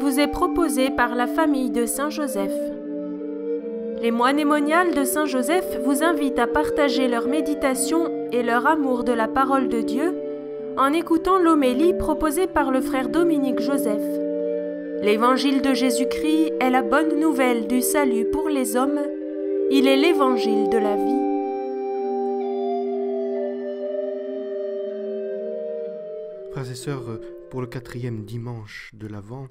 vous est proposé par la famille de Saint-Joseph. Les moines émoniales de Saint-Joseph vous invitent à partager leur méditation et leur amour de la parole de Dieu en écoutant l'homélie proposée par le frère Dominique Joseph. L'évangile de Jésus-Christ est la bonne nouvelle du salut pour les hommes, il est l'évangile de la vie. Frères et sœurs, pour le quatrième dimanche de l'Avent,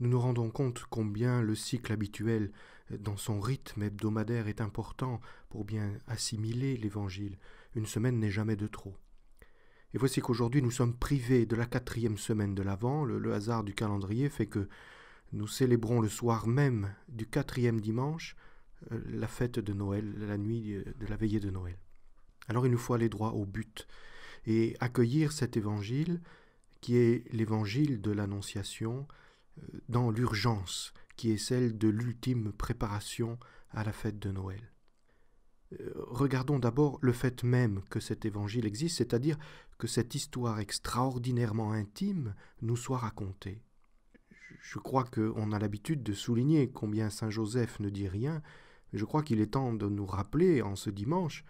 nous nous rendons compte combien le cycle habituel euh, dans son rythme hebdomadaire est important pour bien assimiler l'Évangile. Une semaine n'est jamais de trop. Et voici qu'aujourd'hui nous sommes privés de la quatrième semaine de l'Avent. Le, hasard du calendrier fait que nous célébrons le soir même du quatrième dimanche euh, la fête de Noël, la nuit euh, de la veillée de Noël. Alors il nous faut aller droit au but et accueillir cet évangile qui est l'évangile de l'Annonciation, dans l'urgence qui est celle de l'ultime préparation à la fête de Noël. Euh, regardons d'abord le fait même que cet évangile existe, c'est-à-dire que cette histoire extraordinairement intime nous soit racontée. Je crois qu'on a l'habitude de souligner combien Saint Joseph ne dit rien, je crois qu'il est temps de nous rappeler en ce dimanche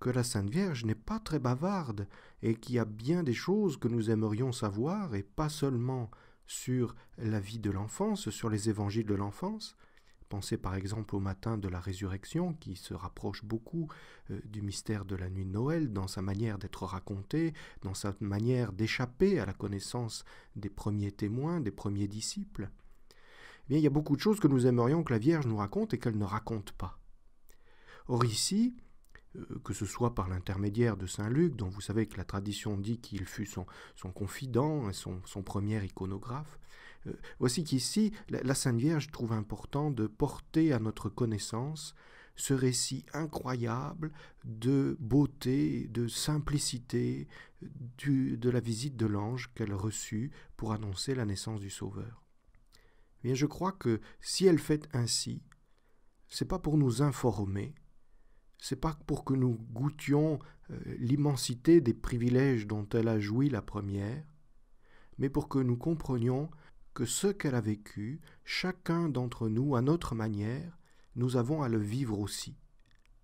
que la Sainte Vierge n'est pas très bavarde et qu'il y a bien des choses que nous aimerions savoir et pas seulement sur la vie de l'enfance, sur les évangiles de l'enfance. Pensez par exemple au matin de la résurrection qui se rapproche beaucoup euh, du mystère de la nuit de Noël dans sa manière d'être raconté, dans sa manière d'échapper à la connaissance des premiers témoins, des premiers disciples. Eh bien, il y a beaucoup de choses que nous aimerions que la Vierge nous raconte et qu'elle ne raconte pas. Or ici, euh, que ce soit par l'intermédiaire de Saint Luc, dont vous savez que la tradition dit qu'il fut son, confident et son, premier iconographe, euh, voici qu'ici la, Sainte Vierge trouve important de porter à notre connaissance ce récit incroyable de beauté, de simplicité de la visite de l'ange qu'elle reçut pour annoncer la naissance du Sauveur. Eh bien, je crois que si elle fait ainsi, c'est pas pour nous informer, c'est pas pour que nous goûtions euh, l'immensité des privilèges dont elle a joui la première, mais pour que nous comprenions que ce qu'elle a vécu, chacun d'entre nous, à notre manière, nous avons à le vivre aussi.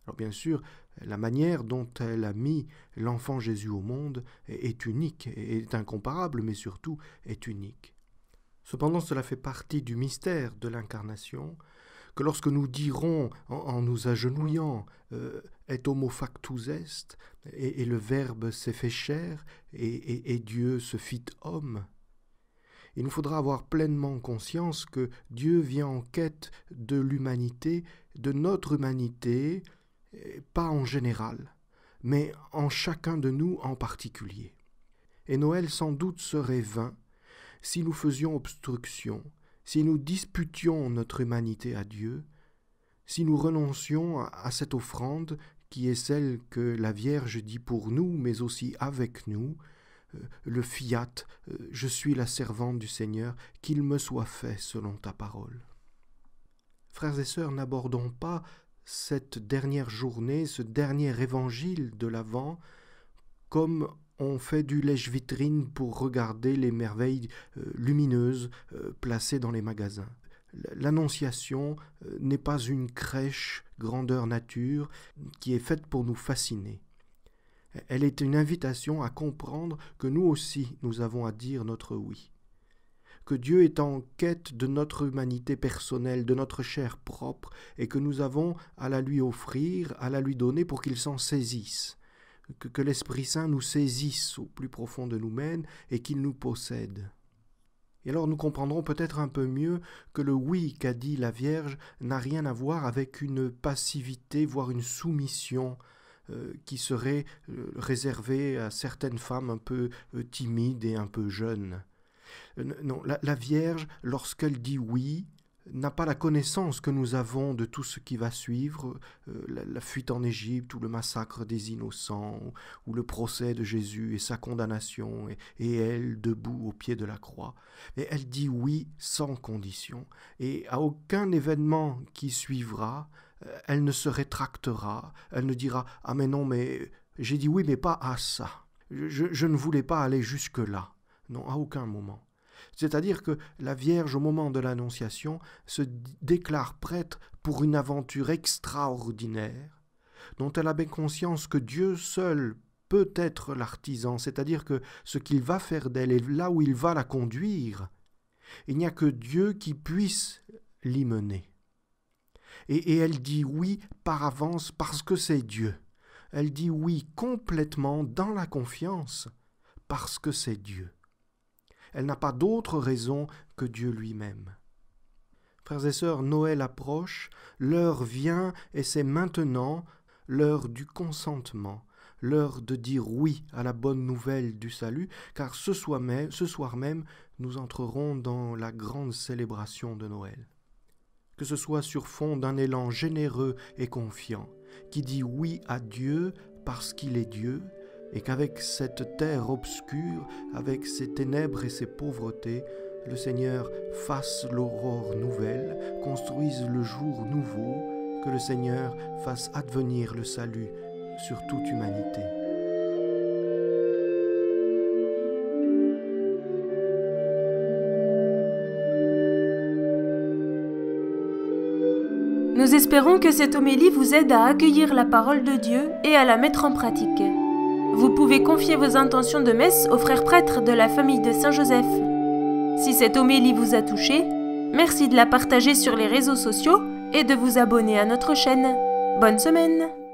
Alors bien sûr, la manière dont elle a mis l'enfant Jésus au monde est unique, est incomparable, mais surtout est unique. Cependant, cela fait partie du mystère de l'incarnation, que lorsque nous dirons en, nous agenouillant euh, et homo factus est, et, le Verbe s'est fait chair, et Dieu se fit homme, il nous faudra avoir pleinement conscience que Dieu vient en quête de l'humanité, de notre humanité, pas en général, mais en chacun de nous en particulier. Et Noël sans doute serait vain si nous faisions obstruction, si nous disputions notre humanité à Dieu, si nous renoncions à cette offrande qui est celle que la Vierge dit pour nous, mais aussi avec nous, euh, le fiat, euh, je suis la servante du Seigneur, qu'il me soit fait selon ta parole. Frères et sœurs, n'abordons pas cette dernière journée, ce dernier évangile de l'Avent, comme on fait du lèche-vitrine pour regarder les merveilles euh, lumineuses euh, placées dans les magasins. L'Annonciation euh, n'est pas une crèche grandeur nature qui est faite pour nous fasciner. Elle est une invitation à comprendre que nous aussi nous avons à dire notre oui, que Dieu est en quête de notre humanité personnelle, de notre chair propre, et que nous avons à la lui offrir, à la lui donner pour qu'il s'en saisisse, que, l'Esprit Saint nous saisisse au plus profond de nous-mêmes et qu'il nous possède. Et alors nous comprendrons peut-être un peu mieux que le oui qu'a dit la Vierge n'a rien à voir avec une passivité, voire une soumission euh, qui serait euh, réservée à certaines femmes un peu euh, timides et un peu jeunes. non, la Vierge, lorsqu'elle dit oui, n'a pas la connaissance que nous avons de tout ce qui va suivre, euh, la, fuite en Égypte ou le massacre des innocents ou, le procès de Jésus et sa condamnation et, elle debout au pied de la croix. Et elle dit oui sans condition et à aucun événement qui suivra, euh, elle ne se rétractera, elle ne dira ⁇ Ah mais non, mais j'ai dit oui mais pas à ça, je ne voulais pas aller jusque-là ⁇ Non, à aucun moment. C'est-à-dire que la Vierge, au moment de l'Annonciation, se déclare prête pour une aventure extraordinaire, dont elle a bien conscience que Dieu seul peut être l'artisan, c'est-à-dire que ce qu'il va faire d'elle et là où il va la conduire, il n'y a que Dieu qui puisse l'y mener. et elle dit oui par avance parce que c'est Dieu. Elle dit oui complètement dans la confiance parce que c'est Dieu. Elle n'a pas d'autre raison que Dieu lui-même. Frères et sœurs, Noël approche, l'heure vient et c'est maintenant l'heure du consentement, l'heure de dire oui à la bonne nouvelle du salut, car ce soir même, ce soir même nous entrerons dans la grande célébration de Noël. Que ce soit sur fond d'un élan généreux et confiant, qui dit oui à Dieu parce qu'il est Dieu, et qu'avec cette terre obscure, avec ses ténèbres et ses pauvretés, le Seigneur fasse l'aurore nouvelle, construise le jour nouveau, que le Seigneur fasse advenir le salut sur toute humanité. Nous espérons que cette homélie vous aide à accueillir la parole de Dieu et à la mettre en pratique. Vous pouvez confier vos intentions de messe aux frères prêtres de la famille de Saint-Joseph. Si cette homélie vous a touché, merci de la partager sur les réseaux sociaux et de vous abonner à notre chaîne. Bonne semaine